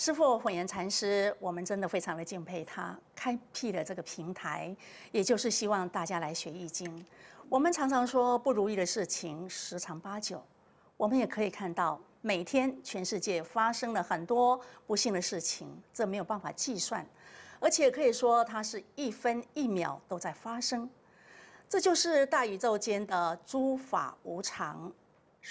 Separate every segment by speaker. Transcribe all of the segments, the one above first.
Speaker 1: 师父慧严禅师，我们真的非常的敬佩他，开辟了这个平台，也就是希望大家来学易经。我们常常说不如意的事情十常八九，我们也可以看到每天全世界发生了很多不幸的事情，这没有办法计算，而且可以说它是一分一秒都在发生。这就是大宇宙间的诸法无常。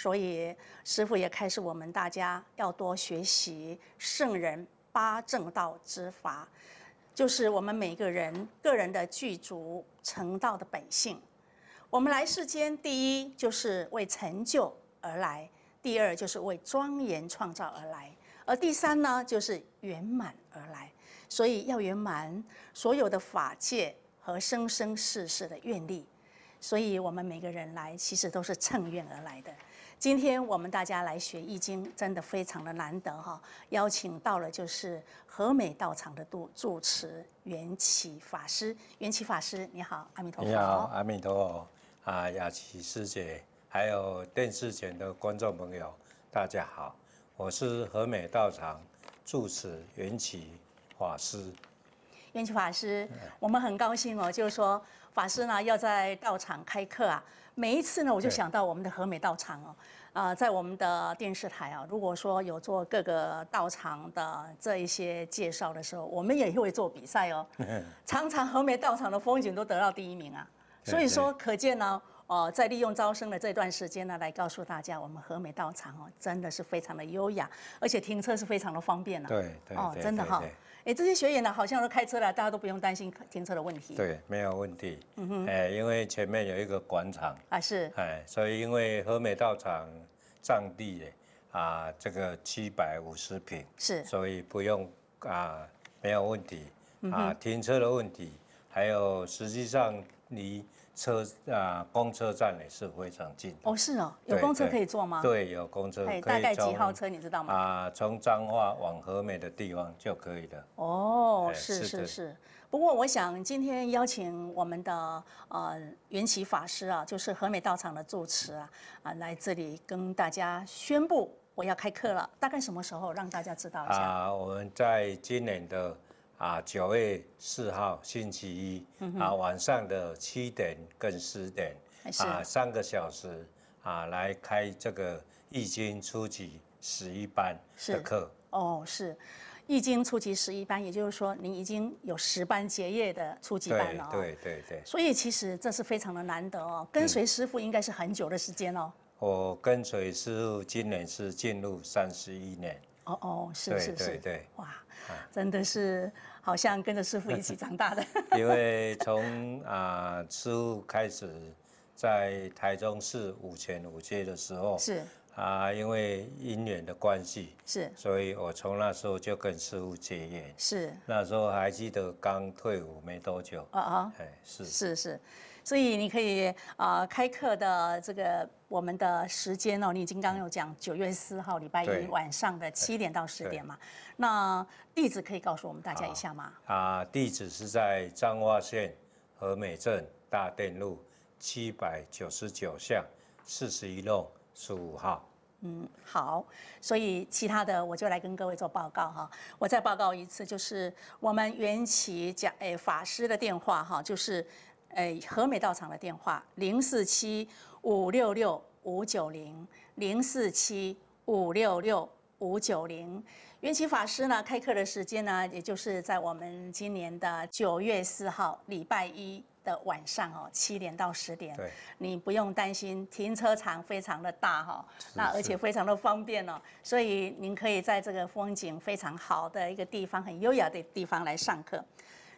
Speaker 1: 所以师傅也开始，我们大家要多学习圣人八正道之法，就是我们每个人个人的具足成道的本性。我们来世间，第一就是为成就而来，第二就是为庄严创造而来，而第三呢就是圆满而来。所以要圆满所有的法界和生生世世的愿力。所以我们每个人来，其实都是乘愿而来的。今天我们大家来学《易经》，真的非常的难得哈！邀请到了就是和美道场的住住持元起法师。元起法师，你好，阿弥陀佛！你好，
Speaker 2: 阿弥陀佛！啊，雅琪师姐，还有电视前的观众朋友，大家好，我是和美道场住持元起法师。
Speaker 1: 元起法师，我们很高兴哦，就是说法师呢要在道场开课啊。每一次呢，我就想到我们的和美道场哦，啊，在我们的电视台啊，如果说有做各个道场的这一些介绍的时候，我们也会做比赛哦，常常和美道场的风景都得到第一名啊，所以说可见呢，哦，在利用招生的这段时间呢，来告诉大家，我们和美道场哦，真的是非常的优雅，而且停车是非常的方便了，对对哦，真的哈。哎，这些学员呢，好像都开车了，大家都不用担心停车的问题。对，
Speaker 2: 没有问题。嗯哼，哎，因为前面有一个广场啊，是。哎，所以因为和美道场占地，啊，这个七百五十平是，所以不用啊，没有问题啊，停车的问题，还有实际上你。车啊，公车站也是非常近
Speaker 1: 哦。是哦，有公车可以坐吗？对，
Speaker 2: 有公车。大概几号
Speaker 1: 车，你知道吗？
Speaker 2: 啊，从彰化往和美的地方就可以了。
Speaker 1: 哦，是是是。不过我想今天邀请我们的呃元启法师啊，就是和美道场的住持啊，啊来这里跟大家宣布我要开课了。大概什么时候让大家知道一下？
Speaker 2: 啊，我们在今年的。啊，九月四号星期一啊，晚上的七点跟十点啊，三个小时啊，来开这个易经初级十一班的课。
Speaker 1: 哦，是易经初级十一班，也就是说你已经有十班结业的初级班了。
Speaker 2: 对对对。所
Speaker 1: 以其实这是非常的难得哦，跟随师傅应该是很久的时间哦。
Speaker 2: 我跟随师傅今年是进入三十一年。
Speaker 1: 哦哦，是是是。对对对。哇。真的是好像跟着师傅一起长大的，因
Speaker 2: 为从啊师傅开始在台中市五前五街的时候是啊，因为姻缘的关系是，所以我从那时候就跟师傅结缘是，那时候还记得刚退伍没多久啊
Speaker 1: 啊，哎是是是。所以你可以啊，开课的这个我们的时间哦，你已经刚有讲九月四号礼拜一晚上的七点到十点嘛？那地址可以告诉我们大家一下吗？
Speaker 2: 啊，地址是在彰化县和美镇大店路七百九十九巷四十一弄十五号。
Speaker 1: 嗯，好。所以其他的我就来跟各位做报告哈。我再报告一次，就是我们元起讲诶法师的电话哈，就是。哎，和美道场的电话零四七五六六五九零零四七五六六五九零。元起法师呢开课的时间呢，也就是在我们今年的九月四号礼拜一的晚上哦，七点到十点。你不用担心停车场非常的大哈，那而且非常的方便哦，所以您可以在这个风景非常好的一个地方，很优雅的地方来上课。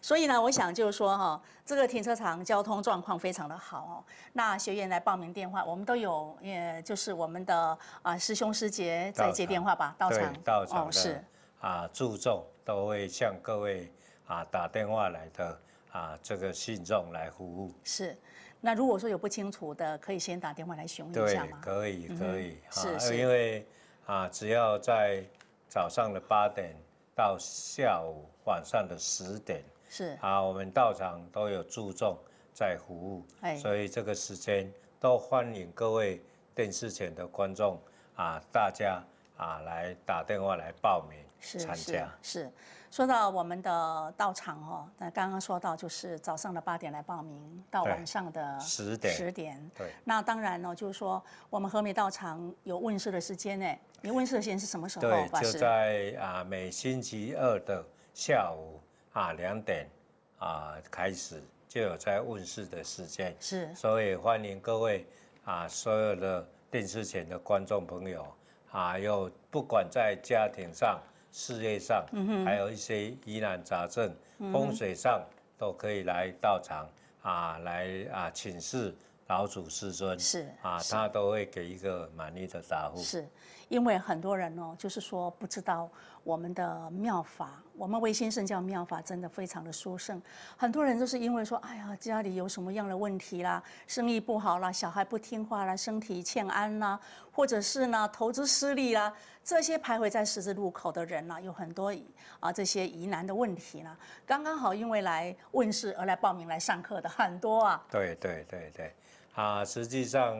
Speaker 1: 所以呢，我想就是说哈，这个停车场交通状况非常的好哦。那学员来报名电话，我们都有，也就是我们的啊师兄师姐在接电话吧，到场，到场哦，是
Speaker 2: 啊，注重都会向各位啊打电话来的啊这个信众来服务。
Speaker 1: 是，那如果说有不清楚的，可以先打电话来询问一下吗？
Speaker 2: 可以，可以。是，因为啊，只要在早上的八点到下午晚上的十点。是啊，我们道场都有注重在服务，所以这个时间都欢迎各位电视前的观众啊，大家啊来打电话来报名参加。
Speaker 1: 是是说到我们的道场哦，那刚刚说到就是早上的八点来报名，到晚上的十点。十点。对。那当然呢，就是说我们和美道场有问世的时间呢，你问世的时间是什么时候？对，就
Speaker 2: 在啊每星期二的下午。啊，两点啊开始就有在问世的时间，是，所以欢迎各位啊，所有的电视前的观众朋友啊，有不管在家庭上、事业上，还有一些疑难杂症、风水上，都可以来到场啊，来啊请示。老祖师尊是啊，他都会给一个满意的答复。是，
Speaker 1: 因为很多人哦，就是说不知道我们的妙法，我们微先圣教妙法真的非常的殊胜。很多人就是因为说，哎呀，家里有什么样的问题啦，生意不好啦，小孩不听话啦，身体欠安啦，或者是呢投资失利啦，这些徘徊在十字路口的人呢，有很多啊这些疑难的问题呢，刚刚好因为来问世而来报名来上课的很多啊。
Speaker 2: 对对对对。啊，实际上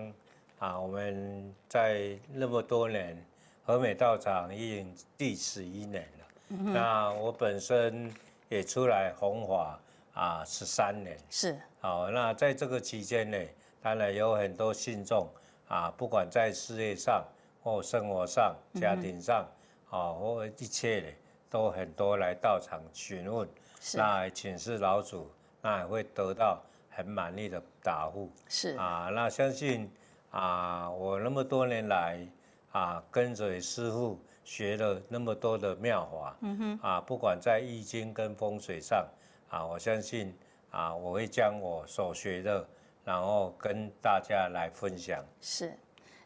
Speaker 2: 啊，我们在那么多年和美道场已经第十一年了。
Speaker 3: 嗯。那
Speaker 2: 我本身也出来弘法啊十三年。是。好，那在这个期间呢，当然有很多信众啊，不管在事业上或生活上、家庭上，啊，或一切呢，都很多来道场询问，那请示老祖，那也会得到。很满意的答复是啊，那相信啊，我那么多年来啊，跟随师傅学了那么多的妙法，嗯哼啊，不管在易经跟风水上啊，我相信啊，我会将我所学的，然后跟大家来分享。
Speaker 1: 是，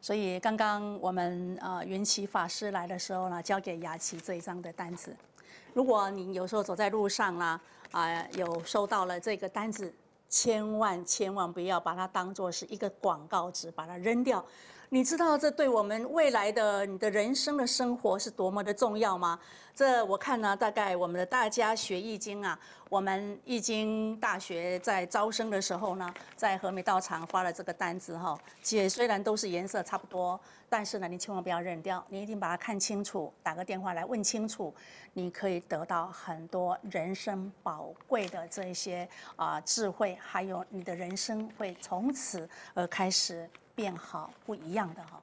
Speaker 1: 所以刚刚我们呃云奇法师来的时候呢，交给雅琪这一张的单子。如果你有时候走在路上啦，啊，有收到了这个单子。千万千万不要把它当做是一个广告纸，把它扔掉。你知道这对我们未来的你的人生的生活是多么的重要吗？这我看呢，大概我们的大家学易经啊，我们易经大学在招生的时候呢，在和美道场发了这个单子哈。姐虽然都是颜色差不多，但是呢，你千万不要扔掉，你一定把它看清楚，打个电话来问清楚。你可以得到很多人生宝贵的这一些啊智慧，还有你的人生会从此而开始。变好，不一样的哈。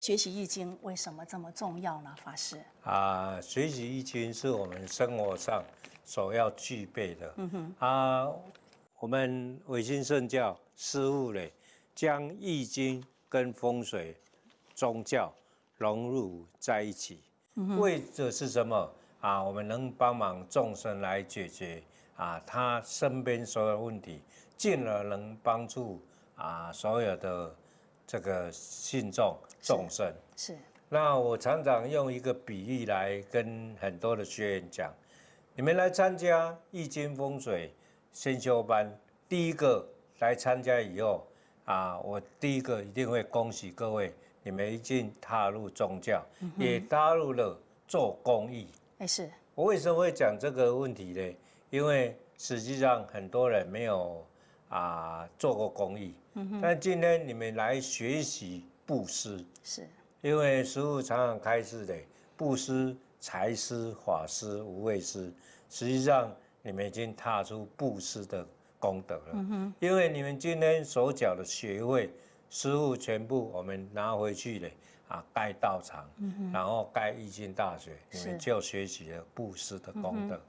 Speaker 1: 学习易经为什么这么重要呢？法师
Speaker 2: 啊，学习易经是我们生活上所要具备的。嗯哼，啊，我们维新圣教师傅嘞，将易经跟风水。宗教融入在一起，为者是什么啊？我们能帮忙众生来解决啊，他身边所有问题，进而能帮助啊所有的这个信众众生。是。那我常常用一个比喻来跟很多的学员讲：你们来参加易经风水先修班，第一个来参加以后啊，我第一个一定会恭喜各位。你们已经踏入宗教，也踏入了做公益。哎，是我为什么会讲这个问题呢？因为实际上很多人没有啊做过公益。嗯但今天你们来学习布施，是。因为师傅常常开示的，布施、财施、法施、无畏施，实际上你们已经踏出布施的功德了。嗯哼。因为你们今天所缴的学费。师傅全部我们拿回去的啊，盖道场，然后盖易经大学，你们就学习了布施的功德。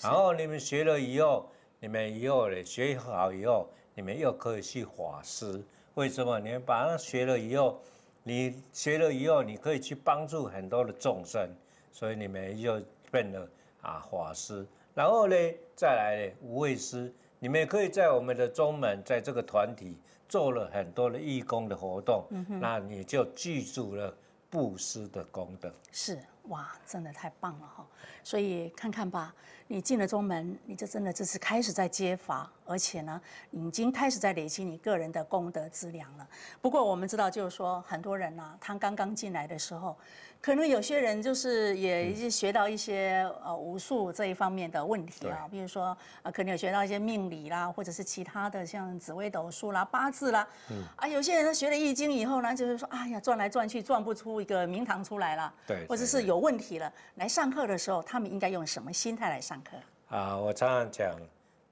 Speaker 2: 然后你们学了以后，你们以后呢学好以后，你们又可以去法师。为什么？你们把它学了以后，你学了以后，你可以去帮助很多的众生，所以你们又变了啊法师。然后呢，再来呢，五位师，你们可以在我们的中门，在这个团体。做了很多的义工的活动，那你就记住了布施的功德。
Speaker 1: 是哇，真的太棒了哈！所以看看吧，你进了宗门，你就真的这是开始在接法，而且呢，已经开始在累积你个人的功德资粮了。不过我们知道，就是说很多人呢，他刚刚进来的时候。可能有些人就是也学到一些呃武术这一方面的问题啊，比如说啊，可能有学到一些命理啦，或者是其他的像紫微斗数啦、八字啦。嗯。啊，有些人他学了易经以后呢，就是说，哎呀，转来转去转不出一个名堂出来了。对。或者是有问题了，来上课的时候，他们应该用什么心态来上课？
Speaker 2: 啊，我常常讲，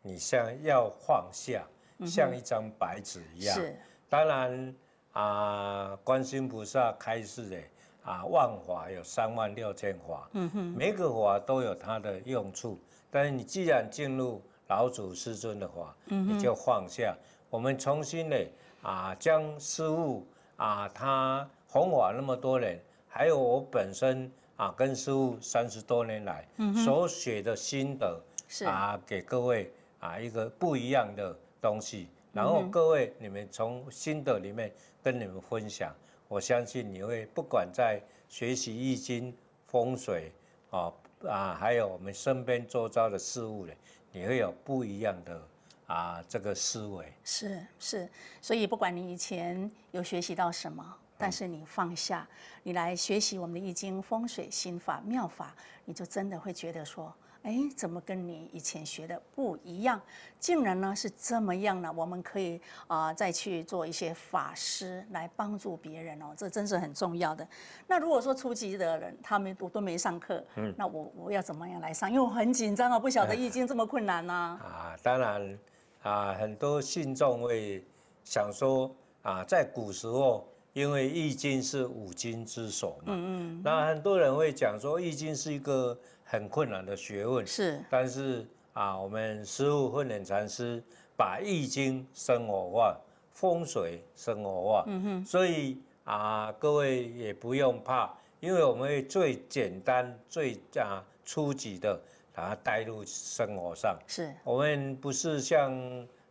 Speaker 2: 你像要放下，像一张白纸一样。是。当然啊，观世音菩萨开示的。啊，万法有三万六千法，
Speaker 3: 嗯哼，每
Speaker 2: 个法都有它的用处。但是你既然进入老祖师尊的法，嗯你就放下。我们重新的啊，将师傅啊，他弘法那么多年，还有我本身啊，跟师傅三十多年来所学的心得，是啊，给各位啊一个不一样的东西。然后各位你们从心得里面跟你们分享。我相信你会不管在学习易经风水啊啊，还有我们身边周遭的事物呢，你会有不一样的啊这个思维。
Speaker 1: 是是，所以不管你以前有学习到什么，但是你放下，你来学习我们的易经风水心法妙法，你就真的会觉得说。哎，怎么跟你以前学的不一样？竟然呢是这么样呢？我们可以啊，再去做一些法师来帮助别人哦，这真是很重要的。那如果说初级的人，他们我都没上课，嗯，那我我要怎么样来上？因为我很紧张啊，不晓得易经这么困难呢。啊，
Speaker 2: 当然啊，很多信众会想说啊，在古时候，因为易经是五经之首嘛，嗯嗯，那很多人会讲说易经是一个。很困难的学问是，但是啊，我们师傅慧远禅师把易经生活化，风水生活化，嗯哼，所以啊，各位也不用怕，因为我们会最简单、最啊初级的把它带入生活上。是，我们不是像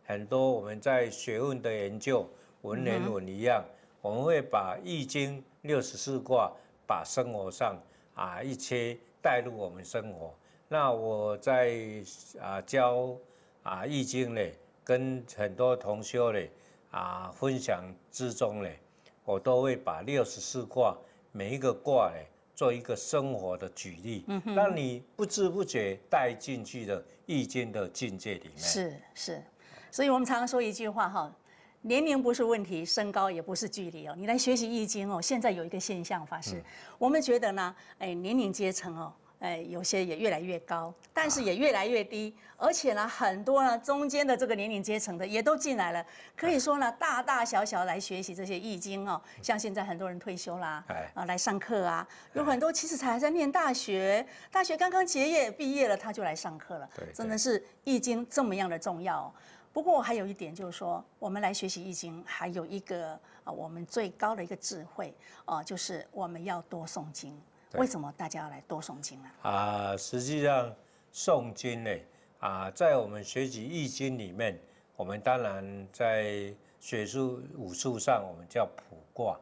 Speaker 2: 很多我们在学问的研究、文言文一样，我们会把易经六十四卦把生活上啊一切。带入我们生活，那我在啊教啊易经呢，跟很多同修呢啊分享之中嘞，我都会把六十四卦每一个卦呢做一个生活的举例，让你不知不觉带进去的易经的境界里面。是
Speaker 1: 是，所以我们常常说一句话哈。年龄不是问题，身高也不是距离哦。你来学习易经哦。现在有一个现象，法师，我们觉得呢，哎，年龄阶层哦，哎，有些也越来越高，但是也越来越低，而且呢，很多呢，中间的这个年龄阶层的也都进来了。可以说呢，大大小小来学习这些易经哦，像现在很多人退休啦，啊，来上课啊，有很多其实才还在念大学，大学刚刚结业毕业了他就来上课了，真的是易经这么样的重要。不过还有一点就是说，我们来学习易经，还有一个啊，我们最高的一个智慧啊，就是我们要多诵经。为什么大家要来多诵经啊？
Speaker 2: 啊，实际上诵经呢，啊，在我们学习易经里面，我们当然在学术、武术上，我们叫卜卦。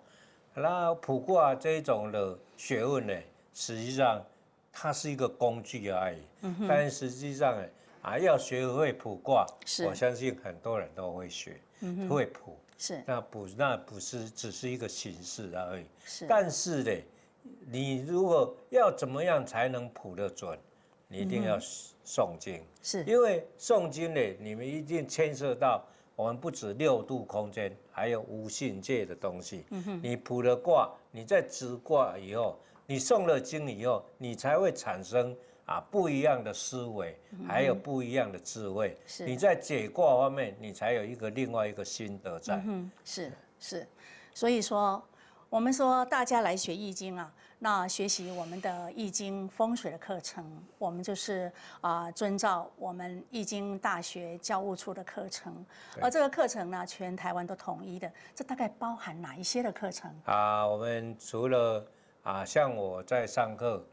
Speaker 2: 那卜卦这种的学问呢，实际上它是一个工具而已。嗯但实际上。啊，要学会卜卦，我相信很多人都会学，会卜是。那卜那卜是只是一个形式而已。是。但是呢，你如果要怎么样才能卜得准，你一定要诵经。是。因为诵经呢，你们一定牵涉到我们不止六度空间，还有无性界的东西。嗯哼。你卜了卦，你在知卦以后，你诵了经以后，你才会产生。啊，不一样的思维，还有不一样的智慧。是，你在解卦方面，你才有一个另外一个心得在。
Speaker 1: 嗯，是是。所以说，我们说大家来学易经啊，那学习我们的易经风水的课程，我们就是啊遵照我们易经大学教务处的课程，而这个课程呢，全台湾都统一的。这大概包含哪一些的课程？
Speaker 2: 啊，我们除了啊，像我在上课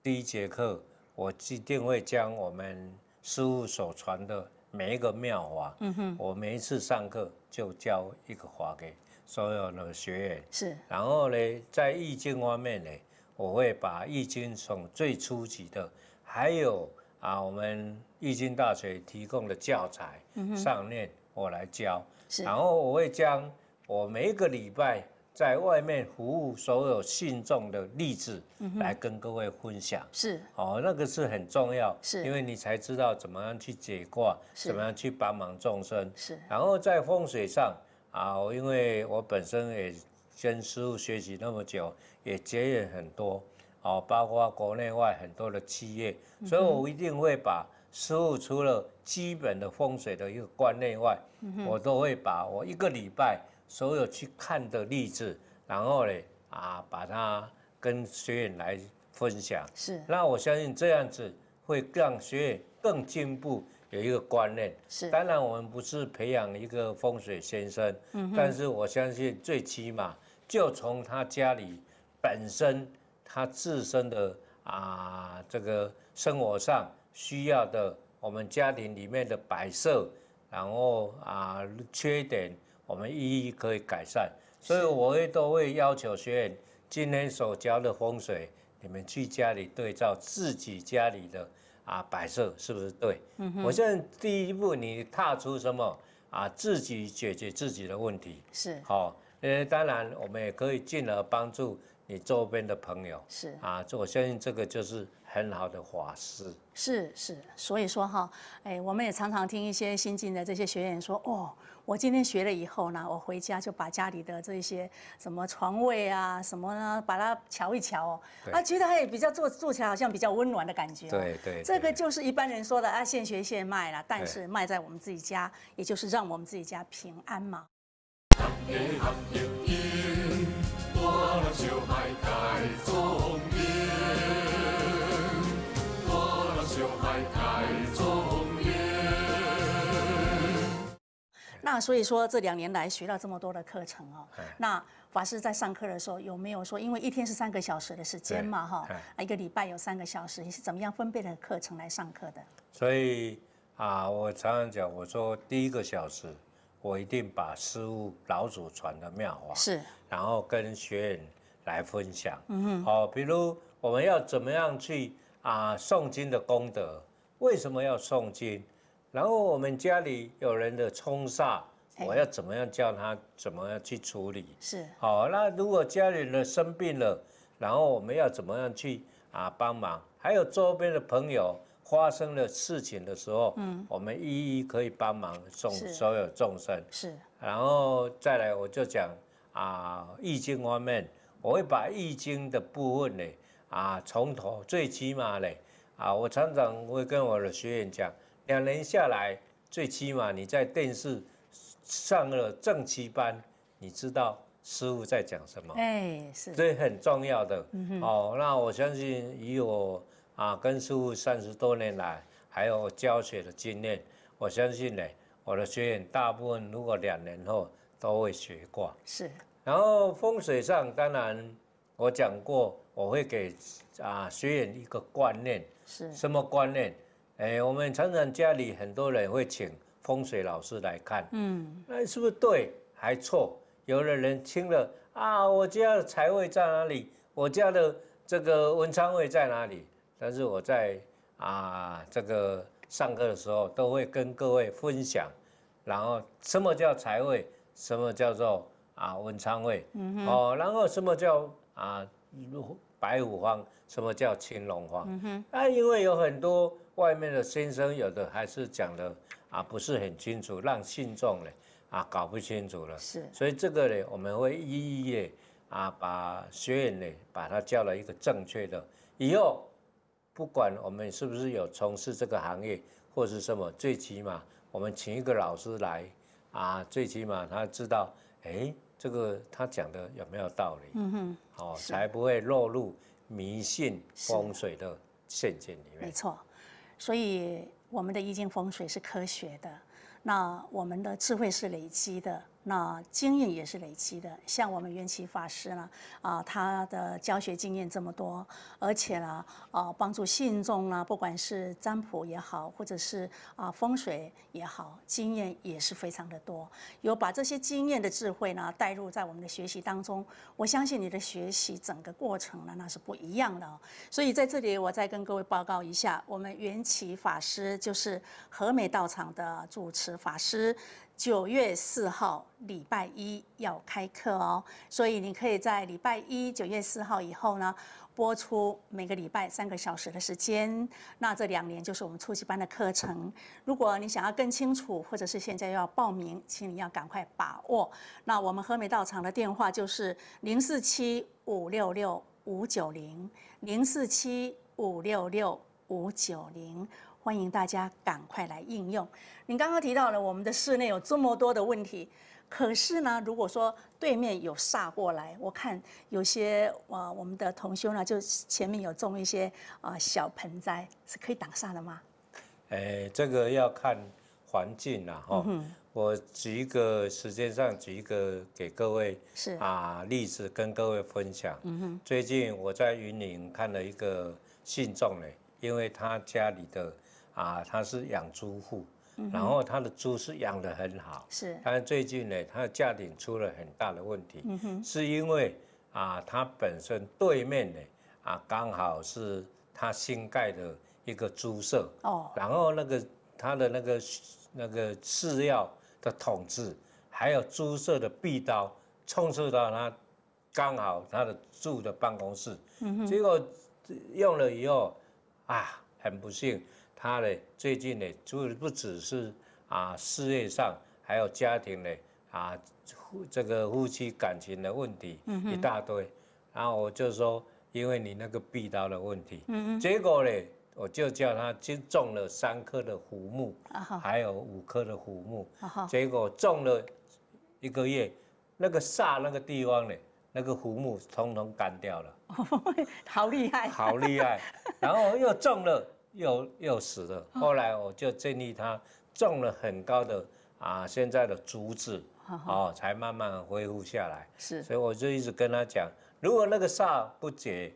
Speaker 2: 第一节课。我一定会将我们师傅所传的每一个妙法，嗯哼，我每一次上课就教一个法给所有的学员，是。然后呢，在易经方面呢，我会把易经从最初级的，还有啊，我们易经大学提供的教材上面我来教，是。然后我会将我每一个礼拜。在外面服务所有信众的例子，来跟各位分享，是，哦，那个是很重要，是，因为你才知道怎么样去解卦，怎么样去帮忙众生，是。然后在风水上，啊，因为我本身也跟师傅学习那么久，也结缘很多，哦，包括国内外很多的企业，所以我一定会把师傅除了基本的风水的一个观念外，我都会把我一个礼拜。所有去看的例子，然后呢，啊，把它跟学员来分享。是。那我相信这样子会让学员更进步，有一个观念。是。当然，我们不是培养一个风水先生，嗯，但是我相信最起码就从他家里本身，他自身的啊这个生活上需要的，我们家庭里面的摆设，然后啊缺点。我们一一可以改善，所以我会都会要求学员今天所教的风水，你们去家里对照自己家里的啊摆设是不是对？
Speaker 3: 嗯哼。我现在
Speaker 2: 第一步你踏出什么啊？自己解决自己的问题是好。呃，当然我们也可以进而帮助。你周边的朋友是啊，这我相信这个就是很好的法事。
Speaker 1: 是是，所以说哈，哎，我们也常常听一些新进的这些学员说，哦，我今天学了以后呢，我回家就把家里的这些什么床位啊，什么呢，把它瞧一瞧，啊，觉得他也比较做做起来好像比较温暖的感觉。对对，这个就是一般人说的啊，现学现卖了，但是卖在我们自己家，也就是让我们自己家平安嘛。那所以说这两年来学了这么多的课程哦，那法师在上课的时候有没有说，因为一天是三个小时的时间嘛哈，一个礼拜有三个小时，你是怎么样分配的课程来上课的？
Speaker 2: 所以啊，我常常讲，我说第一个小时我一定把师傅老祖传的妙法是，然后跟学员。来分享，嗯，好，比如我们要怎么样去啊诵经的功德？为什么要诵经？然后我们家里有人的冲煞，我要怎么样叫他？怎么样去处理？是，好，那如果家里人生病了，然后我们要怎么样去啊帮忙？还有周边的朋友发生了事情的时候，嗯，我们一一可以帮忙送所有众生是，然后再来我就讲啊易经方面。我会把易经的部分呢，啊，从头最起码呢，啊，我常常会跟我的学员讲，两年下来，最起码你在电视上了正期班，你知道师傅在讲什么，
Speaker 1: 哎，是，这
Speaker 2: 很重要的，哦，那我相信以我啊跟师傅三十多年来还有教学的经验，我相信呢，我的学员大部分如果两年后都会学过，是。然后风水上，当然我讲过，我会给啊学员一个观念，是什么观念？哎，我们常常家里很多人会请风水老师来看，嗯，那是不是对？还错？有的人听了啊，我家的财位在哪里？我家的这个文昌位在哪里？但是我在啊这个上课的时候都会跟各位分享，然后什么叫财位？什么叫做？啊，文昌位，哦，然后什么叫啊，白虎方？什么叫青龙方？啊，因为有很多外面的先生，有的还是讲的啊不是很清楚，让信众呢啊搞不清楚了。是，所以这个呢，我们会一一的啊把学员呢把他教了一个正确的。以后不管我们是不是有从事这个行业或是什么，最起码我们请一个老师来啊，最起码他知道，哎。这个他讲的有没有道理？嗯哼，哦，才不会落入迷信风水的陷阱里面。没错，
Speaker 1: 所以我们的易经风水是科学的，那我们的智慧是累积的。那经验也是累积的，像我们元起法师呢，啊，他的教学经验这么多，而且呢，啊，帮助信众呢，不管是占卜也好，或者是啊风水也好，经验也是非常的多。有把这些经验的智慧呢，带入在我们的学习当中，我相信你的学习整个过程呢，那是不一样的哦。所以在这里，我再跟各位报告一下，我们元起法师就是和美道场的主持法师。九月四号礼拜一要开课哦，所以你可以在礼拜一九月四号以后呢播出每个礼拜三个小时的时间。那这两年就是我们初级班的课程。如果你想要更清楚，或者是现在要报名，请你要赶快把握。那我们和美道场的电话就是零四七五六六五九零零四七五六六五九零。欢迎大家赶快来应用。您刚刚提到了我们的室内有这么多的问题，可是呢，如果说对面有煞过来，我看有些啊，我们的同修呢，就前面有种一些啊小盆栽是可以挡煞的吗？
Speaker 2: 哎，这个要看环境了哈。我举一个时间上举一个给各位
Speaker 1: 是啊
Speaker 2: 例子跟各位分享。最近我在云林看了一个信众呢，因为他家里的。啊，他是养猪户，然后他的猪是养得很好，是。但是最近呢，他的家庭出了很大的问题，是因为啊，他本身对面呢，啊，刚好是他新盖的一个猪舍，哦。然后那个他的那个那个饲料的桶子，还有猪舍的壁刀，冲刺到他刚好他的住的办公室，嗯结果用了以后，啊，很不幸。他呢最近呢，就不只是啊事业上，还有家庭呢啊，这个夫妻感情的问题一大堆。然后我就说，因为你那个壁刀的问题，结果呢，我就叫他去种了三棵的胡木，还有五棵的胡木。结果种了一个月，那个煞那个地方呢。那个胡木通通干掉了。
Speaker 1: 好厉害！好
Speaker 2: 厉害！然后又种了。又又死了，后来我就建议他种了很高的啊现在的竹子，哦，才慢慢恢复下来。是，所以我就一直跟他讲，如果那个煞不解，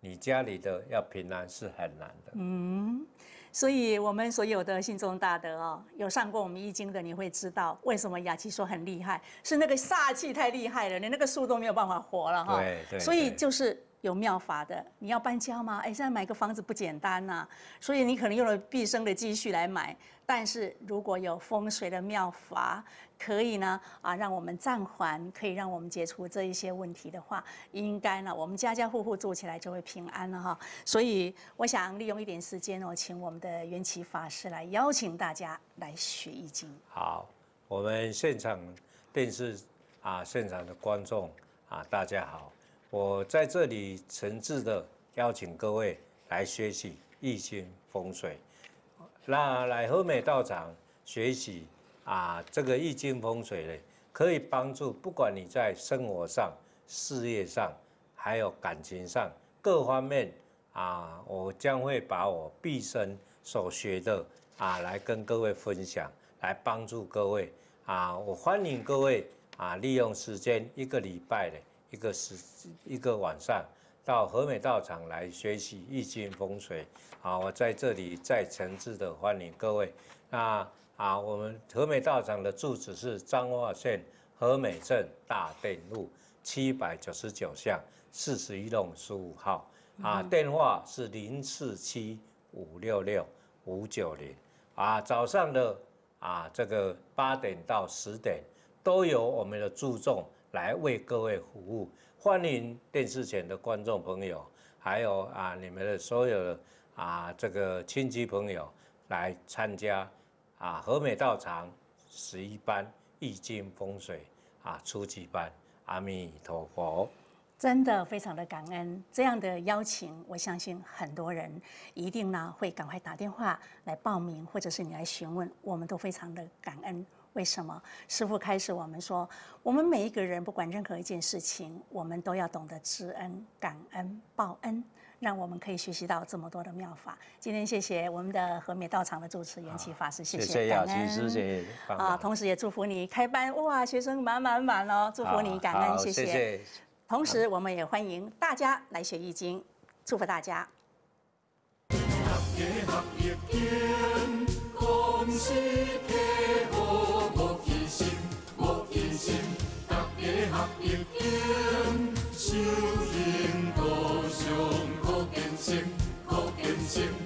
Speaker 2: 你家里的要平安是很
Speaker 1: 难的。嗯，所以我们所有的信中大德啊，有上过我们易经的，你会知道为什么雅琪说很厉害，是那个煞气太厉害了，连那个树都没有办法活了哈。对对。所以就是。有妙法的，你要搬家吗？哎，现在买个房子不简单呐，所以你可能用了毕生的积蓄来买。但是如果有风水的妙法，可以呢啊，让我们暂缓，可以让我们解除这一些问题的话，应该呢，我们家家户户住起来就会平安了哈。所以我想利用一点时间，我请我们的缘起法师来邀请大家来学易经。
Speaker 2: 好，我们现场电视啊，现场的观众啊，大家好。我在这里诚挚的邀请各位来学习易经风水，那来和美道长学习啊，这个易经风水呢，可以帮助不管你在生活上、事业上，还有感情上各方面啊，我将会把我毕生所学的啊，来跟各位分享，来帮助各位啊，我欢迎各位啊，利用时间一个礼拜的。一个时一个晚上到和美道场来学习易经风水，好，我在这里再诚挚的欢迎各位。那啊，我们和美道场的住址是彰化县和美镇大定路七百九十九巷四十一栋十五号，啊，电话是零四七五六六五九零。啊，早上的啊，这个八点到十点都有我们的注重来为各位服务，欢迎电视前的观众朋友，还有啊你们的所有的啊这个亲戚朋友来参加啊和美道场十一班易经风水啊初级班。阿弥陀佛，
Speaker 1: 真的非常的感恩这样的邀请，我相信很多人一定呢会赶快打电话来报名，或者是你来询问，我们都非常的感恩。为什么？师傅开始，我们说，我们每一个人不管任何一件事情，我们都要懂得知恩、感恩、报恩，让我们可以学习到这么多的妙法。今天谢谢我们的和美道场的主持元气法师，谢谢感恩。啊，同时也祝福你开班哇，学生满满满哦，祝福你感恩谢谢。同时我们也欢迎大家来学易经，祝福大家。
Speaker 3: 特别合业艰，修行多上多坚辛，多坚辛。